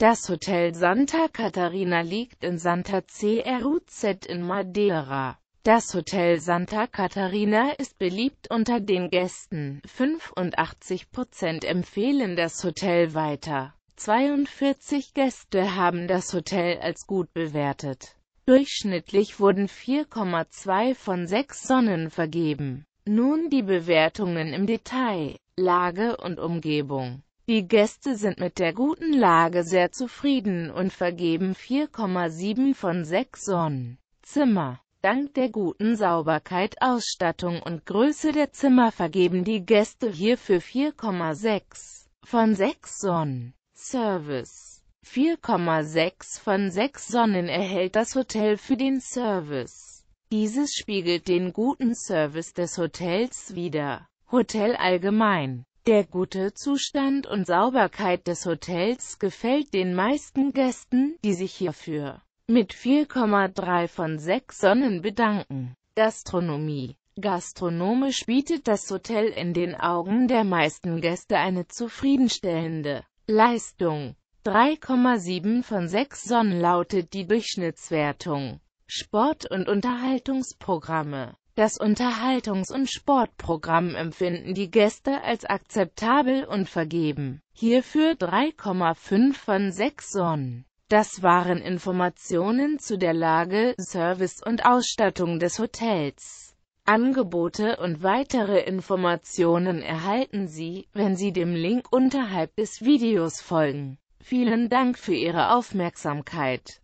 Das Hotel Santa Catarina liegt in Santa Cruz in Madeira. Das Hotel Santa Catarina ist beliebt unter den Gästen. 85% empfehlen das Hotel weiter. 42 Gäste haben das Hotel als gut bewertet. Durchschnittlich wurden 4,2 von 6 Sonnen vergeben. Nun die Bewertungen im Detail, Lage und Umgebung. Die Gäste sind mit der guten Lage sehr zufrieden und vergeben 4,7 von 6 Sonnen. Zimmer Dank der guten Sauberkeit, Ausstattung und Größe der Zimmer vergeben die Gäste hierfür 4,6 von 6 Sonnen. Service 4,6 von 6 Sonnen erhält das Hotel für den Service. Dieses spiegelt den guten Service des Hotels wider. Hotel allgemein der gute Zustand und Sauberkeit des Hotels gefällt den meisten Gästen, die sich hierfür mit 4,3 von 6 Sonnen bedanken. Gastronomie Gastronomisch bietet das Hotel in den Augen der meisten Gäste eine zufriedenstellende Leistung. 3,7 von 6 Sonnen lautet die Durchschnittswertung. Sport- und Unterhaltungsprogramme das Unterhaltungs- und Sportprogramm empfinden die Gäste als akzeptabel und vergeben hierfür 3,5 von 6 Sonnen. Das waren Informationen zu der Lage, Service und Ausstattung des Hotels. Angebote und weitere Informationen erhalten Sie, wenn Sie dem Link unterhalb des Videos folgen. Vielen Dank für Ihre Aufmerksamkeit.